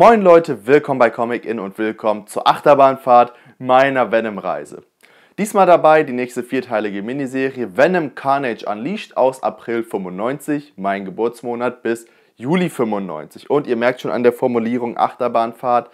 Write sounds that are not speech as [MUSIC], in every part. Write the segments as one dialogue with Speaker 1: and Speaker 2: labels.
Speaker 1: Moin Leute, willkommen bei Comic In und willkommen zur Achterbahnfahrt meiner Venom-Reise. Diesmal dabei die nächste vierteilige Miniserie Venom Carnage Unleashed aus April 95, mein Geburtsmonat, bis Juli 95. Und ihr merkt schon an der Formulierung Achterbahnfahrt,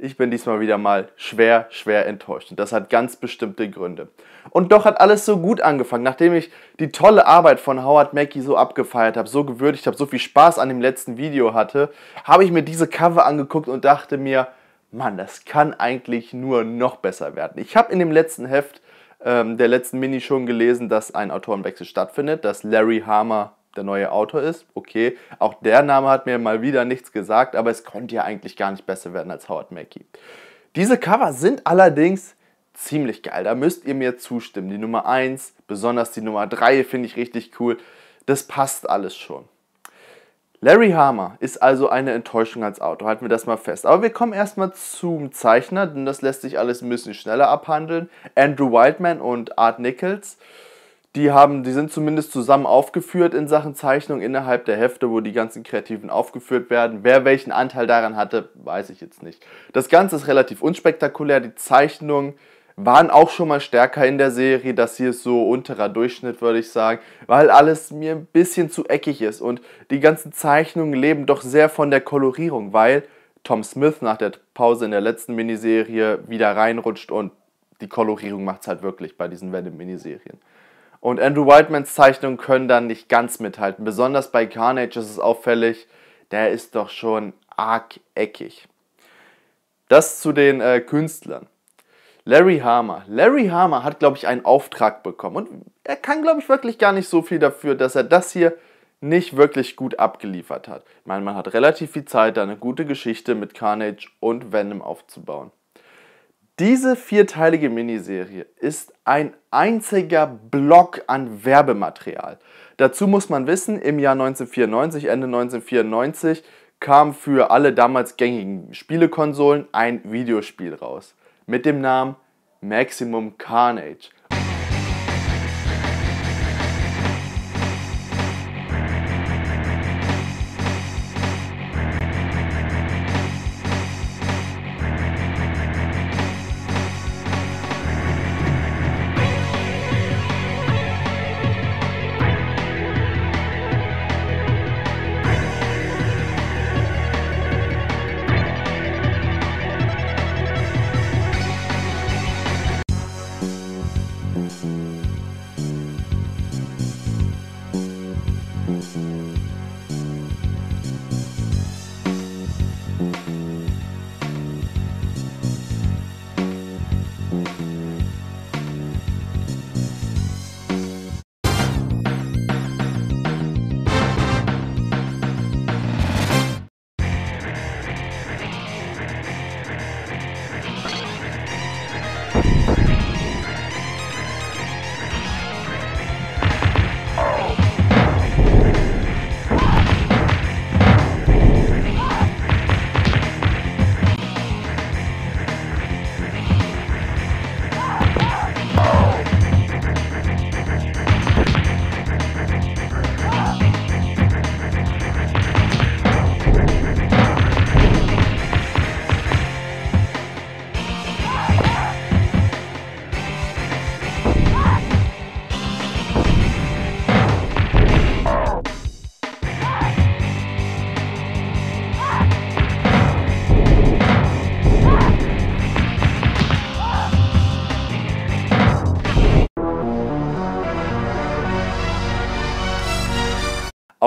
Speaker 1: ich bin diesmal wieder mal schwer, schwer enttäuscht. Und das hat ganz bestimmte Gründe. Und doch hat alles so gut angefangen, nachdem ich die tolle Arbeit von Howard Mackey so abgefeiert habe, so gewürdigt habe, so viel Spaß an dem letzten Video hatte, habe ich mir diese Cover angeguckt und dachte mir, Mann, das kann eigentlich nur noch besser werden. Ich habe in dem letzten Heft ähm, der letzten Mini schon gelesen, dass ein Autorenwechsel stattfindet, dass Larry Harmer der neue Autor ist. Okay, auch der Name hat mir mal wieder nichts gesagt, aber es konnte ja eigentlich gar nicht besser werden als Howard Mackey. Diese Cover sind allerdings ziemlich geil, da müsst ihr mir zustimmen. Die Nummer 1, besonders die Nummer 3 finde ich richtig cool. Das passt alles schon. Larry Harmer ist also eine Enttäuschung als Autor, halten wir das mal fest. Aber wir kommen erstmal zum Zeichner, denn das lässt sich alles ein bisschen schneller abhandeln. Andrew Wildman und Art Nichols die haben, die sind zumindest zusammen aufgeführt in Sachen Zeichnung innerhalb der Hefte, wo die ganzen Kreativen aufgeführt werden. Wer welchen Anteil daran hatte, weiß ich jetzt nicht. Das Ganze ist relativ unspektakulär. Die Zeichnungen waren auch schon mal stärker in der Serie. Das hier ist so unterer Durchschnitt, würde ich sagen, weil alles mir ein bisschen zu eckig ist. Und die ganzen Zeichnungen leben doch sehr von der Kolorierung, weil Tom Smith nach der Pause in der letzten Miniserie wieder reinrutscht und die Kolorierung macht es halt wirklich bei diesen Venom-Miniserien. Und Andrew Whitemans Zeichnungen können dann nicht ganz mithalten. Besonders bei Carnage ist es auffällig, der ist doch schon arg eckig. Das zu den äh, Künstlern. Larry Harmer. Larry Harmer hat, glaube ich, einen Auftrag bekommen. Und er kann, glaube ich, wirklich gar nicht so viel dafür, dass er das hier nicht wirklich gut abgeliefert hat. Ich meine, man hat relativ viel Zeit, da eine gute Geschichte mit Carnage und Venom aufzubauen. Diese vierteilige Miniserie ist ein einziger Block an Werbematerial. Dazu muss man wissen, im Jahr 1994, Ende 1994, kam für alle damals gängigen Spielekonsolen ein Videospiel raus mit dem Namen Maximum Carnage. Música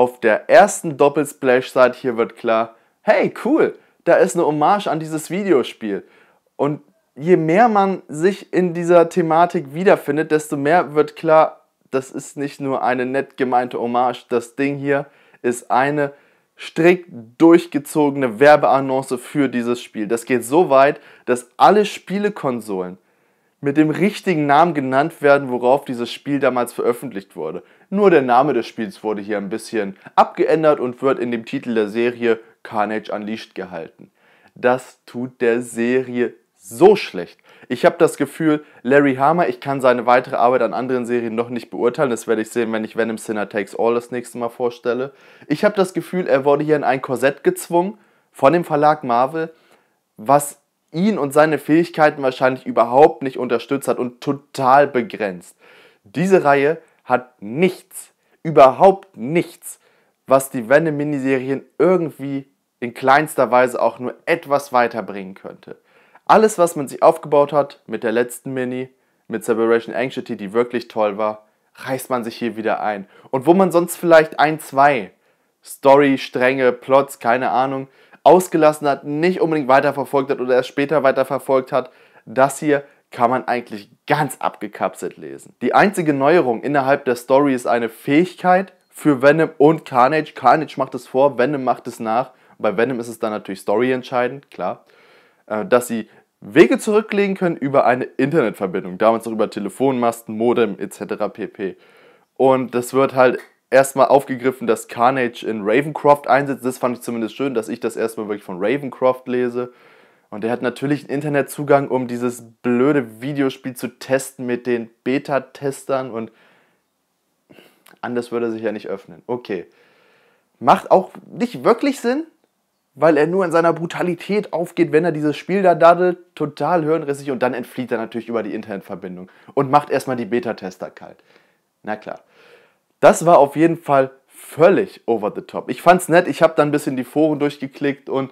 Speaker 1: auf der ersten Doppelsplash-Seite hier wird klar, hey, cool, da ist eine Hommage an dieses Videospiel. Und je mehr man sich in dieser Thematik wiederfindet, desto mehr wird klar, das ist nicht nur eine nett gemeinte Hommage, das Ding hier ist eine strikt durchgezogene Werbeannonce für dieses Spiel. Das geht so weit, dass alle Spielekonsolen mit dem richtigen Namen genannt werden, worauf dieses Spiel damals veröffentlicht wurde. Nur der Name des Spiels wurde hier ein bisschen abgeändert und wird in dem Titel der Serie Carnage Unleashed gehalten. Das tut der Serie so schlecht. Ich habe das Gefühl, Larry Harmer, ich kann seine weitere Arbeit an anderen Serien noch nicht beurteilen. Das werde ich sehen, wenn ich Venom Sinner Takes All das nächste Mal vorstelle. Ich habe das Gefühl, er wurde hier in ein Korsett gezwungen von dem Verlag Marvel, was ihn und seine Fähigkeiten wahrscheinlich überhaupt nicht unterstützt hat und total begrenzt. Diese Reihe hat nichts, überhaupt nichts, was die Venom-Miniserien irgendwie in kleinster Weise auch nur etwas weiterbringen könnte. Alles, was man sich aufgebaut hat mit der letzten Mini, mit Separation Anxiety, die wirklich toll war, reißt man sich hier wieder ein. Und wo man sonst vielleicht ein, zwei Story, Stränge, Plots, keine Ahnung, ausgelassen hat, nicht unbedingt weiterverfolgt hat oder erst später weiterverfolgt hat, das hier kann man eigentlich ganz abgekapselt lesen. Die einzige Neuerung innerhalb der Story ist eine Fähigkeit für Venom und Carnage. Carnage macht es vor, Venom macht es nach. Bei Venom ist es dann natürlich Story entscheidend, klar. Äh, dass sie Wege zurücklegen können über eine Internetverbindung, damals auch über Telefonmasten, Modem etc. pp. Und das wird halt erstmal aufgegriffen, dass Carnage in Ravencroft einsetzt. Das fand ich zumindest schön, dass ich das erstmal wirklich von Ravencroft lese. Und er hat natürlich einen Internetzugang, um dieses blöde Videospiel zu testen mit den Beta-Testern und anders würde er sich ja nicht öffnen. Okay. Macht auch nicht wirklich Sinn, weil er nur in seiner Brutalität aufgeht, wenn er dieses Spiel da daddelt, total hörenrissig und dann entflieht er natürlich über die Internetverbindung und macht erstmal die Beta-Tester kalt. Na klar. Das war auf jeden Fall völlig over the top. Ich fand's nett, ich habe dann ein bisschen die Foren durchgeklickt und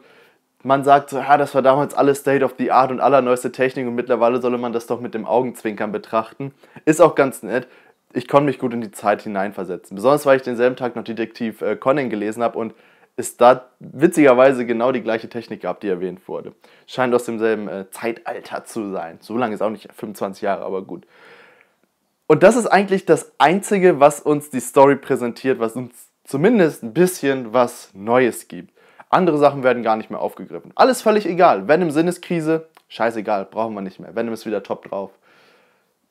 Speaker 1: man sagt so, ja, das war damals alles State of the Art und allerneueste Technik und mittlerweile solle man das doch mit dem Augenzwinkern betrachten. Ist auch ganz nett. Ich konnte mich gut in die Zeit hineinversetzen. Besonders, weil ich denselben Tag noch Detektiv äh, Conan gelesen habe und es da witzigerweise genau die gleiche Technik gab, die erwähnt wurde. Scheint aus demselben äh, Zeitalter zu sein. So lange ist auch nicht 25 Jahre, aber gut. Und das ist eigentlich das Einzige, was uns die Story präsentiert, was uns zumindest ein bisschen was Neues gibt. Andere Sachen werden gar nicht mehr aufgegriffen. Alles völlig egal. Venom Sinneskrise, scheißegal, brauchen wir nicht mehr. Venom ist wieder top drauf.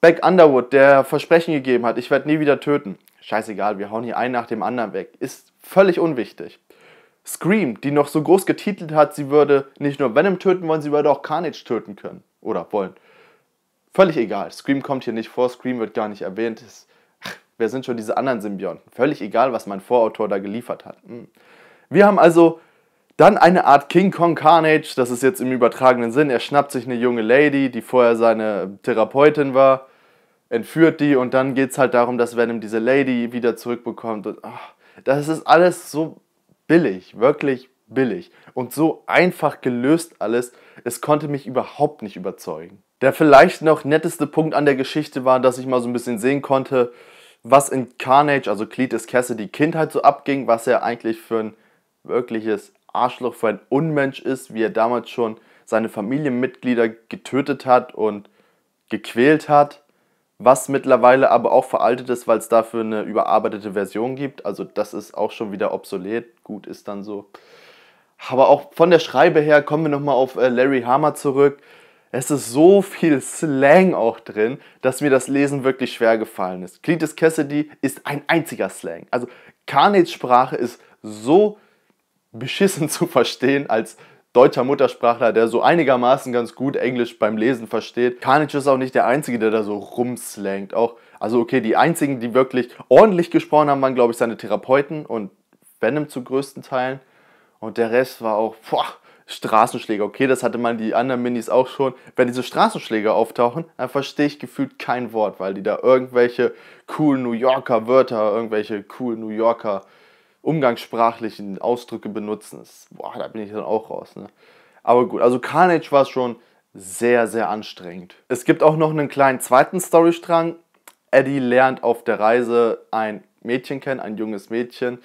Speaker 1: Beck Underwood, der Versprechen gegeben hat, ich werde nie wieder töten. Scheißegal, wir hauen hier einen nach dem anderen weg. Ist völlig unwichtig. Scream, die noch so groß getitelt hat, sie würde nicht nur Venom töten wollen, sie würde auch Carnage töten können. Oder wollen. Völlig egal. Scream kommt hier nicht vor, Scream wird gar nicht erwähnt. Es, ach, wer sind schon diese anderen Symbionten? Völlig egal, was mein Vorautor da geliefert hat. Hm. Wir haben also dann eine Art King Kong Carnage, das ist jetzt im übertragenen Sinn. Er schnappt sich eine junge Lady, die vorher seine Therapeutin war, entführt die und dann geht es halt darum, dass Venom diese Lady wieder zurückbekommt. Und, ach, das ist alles so billig, wirklich billig und so einfach gelöst alles. Es konnte mich überhaupt nicht überzeugen. Der vielleicht noch netteste Punkt an der Geschichte war, dass ich mal so ein bisschen sehen konnte, was in Carnage, also Cletus Cassidy, Kindheit so abging, was er eigentlich für ein wirkliches Arschloch, für ein Unmensch ist, wie er damals schon seine Familienmitglieder getötet hat und gequält hat, was mittlerweile aber auch veraltet ist, weil es dafür eine überarbeitete Version gibt. Also das ist auch schon wieder obsolet, gut ist dann so. Aber auch von der Schreibe her kommen wir nochmal auf äh, Larry Hammer zurück. Es ist so viel Slang auch drin, dass mir das Lesen wirklich schwer gefallen ist. Cletus Cassidy ist ein einziger Slang. Also Carnates Sprache ist so beschissen [LAUGHS] zu verstehen als deutscher Muttersprachler, der so einigermaßen ganz gut Englisch beim Lesen versteht. Carnage ist auch nicht der Einzige, der da so rumslangt. Auch, also okay, die Einzigen, die wirklich ordentlich gesprochen haben, waren, glaube ich, seine Therapeuten und Venom zu größten Teilen. Und der Rest war auch, boah, Straßenschläger. Okay, das hatte man die anderen Minis auch schon. Wenn diese Straßenschläger auftauchen, dann verstehe ich gefühlt kein Wort, weil die da irgendwelche coolen New Yorker Wörter, irgendwelche coolen New Yorker umgangssprachlichen Ausdrücke benutzen. Das, boah, da bin ich dann auch raus. Ne? Aber gut, also Carnage war schon sehr, sehr anstrengend. Es gibt auch noch einen kleinen zweiten Storystrang. Eddie lernt auf der Reise ein Mädchen kennen, ein junges Mädchen,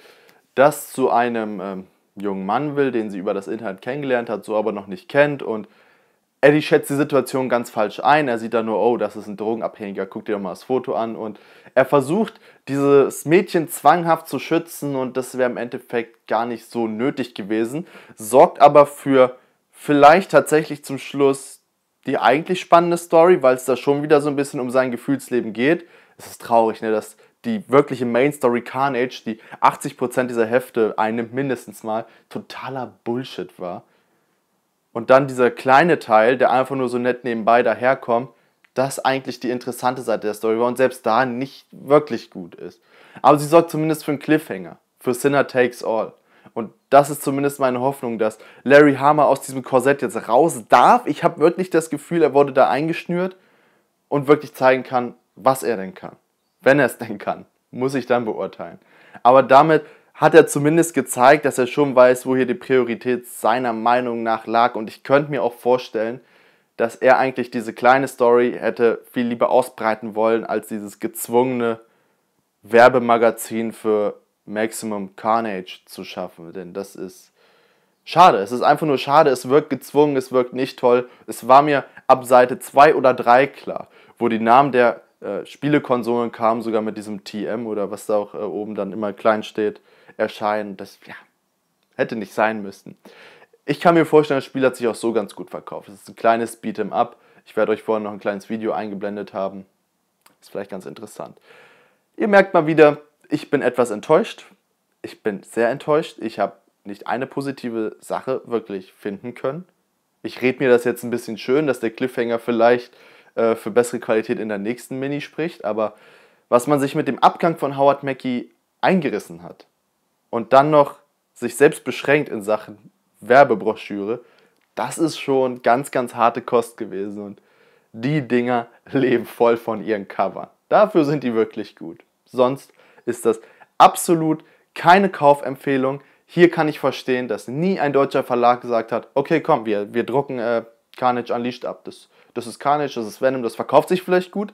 Speaker 1: das zu einem ähm, jungen Mann will, den sie über das Internet kennengelernt hat, so aber noch nicht kennt. Und Eddie schätzt die Situation ganz falsch ein. Er sieht dann nur, oh, das ist ein Drogenabhängiger, guck dir doch mal das Foto an. Und er versucht, dieses Mädchen zwanghaft zu schützen und das wäre im Endeffekt gar nicht so nötig gewesen. Sorgt aber für vielleicht tatsächlich zum Schluss die eigentlich spannende Story, weil es da schon wieder so ein bisschen um sein Gefühlsleben geht. Es ist traurig, ne, dass die wirkliche Main Story Carnage, die 80% dieser Hefte einnimmt, mindestens mal, totaler Bullshit war. Und dann dieser kleine Teil, der einfach nur so nett nebenbei daherkommt, das eigentlich die interessante Seite der Story war und selbst da nicht wirklich gut ist. Aber sie sorgt zumindest für einen Cliffhanger, für Sinner Takes All. Und das ist zumindest meine Hoffnung, dass Larry Harmer aus diesem Korsett jetzt raus darf. Ich habe wirklich das Gefühl, er wurde da eingeschnürt und wirklich zeigen kann, was er denn kann wenn er es denn kann, muss ich dann beurteilen. Aber damit hat er zumindest gezeigt, dass er schon weiß, wo hier die Priorität seiner Meinung nach lag. Und ich könnte mir auch vorstellen, dass er eigentlich diese kleine Story hätte viel lieber ausbreiten wollen, als dieses gezwungene Werbemagazin für Maximum Carnage zu schaffen. Denn das ist schade. Es ist einfach nur schade. Es wirkt gezwungen, es wirkt nicht toll. Es war mir ab Seite 2 oder 3 klar, wo die Namen der äh, Spielekonsolen kamen sogar mit diesem TM oder was da auch äh, oben dann immer klein steht, erscheinen. Das ja, hätte nicht sein müssen. Ich kann mir vorstellen, das Spiel hat sich auch so ganz gut verkauft. Es ist ein kleines Beat'em Up. Ich werde euch vorhin noch ein kleines Video eingeblendet haben. Ist vielleicht ganz interessant. Ihr merkt mal wieder, ich bin etwas enttäuscht. Ich bin sehr enttäuscht. Ich habe nicht eine positive Sache wirklich finden können. Ich rede mir das jetzt ein bisschen schön, dass der Cliffhanger vielleicht äh, für bessere Qualität in der nächsten Mini spricht, aber was man sich mit dem Abgang von Howard Mackey eingerissen hat und dann noch sich selbst beschränkt in Sachen Werbebroschüre, das ist schon ganz, ganz harte Kost gewesen und die Dinger [LAUGHS] leben voll von ihren Covern. Dafür sind die wirklich gut. Sonst ist das absolut keine Kaufempfehlung. Hier kann ich verstehen, dass nie ein deutscher Verlag gesagt hat, okay, komm, wir, wir drucken äh, Carnage Unleashed ab. Das, das ist Carnage, das ist Venom, das verkauft sich vielleicht gut.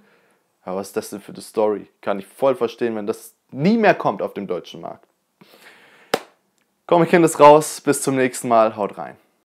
Speaker 1: Aber was ist das denn für eine Story? Kann ich voll verstehen, wenn das nie mehr kommt auf dem deutschen Markt. Komm, ich kenne das raus. Bis zum nächsten Mal. Haut rein.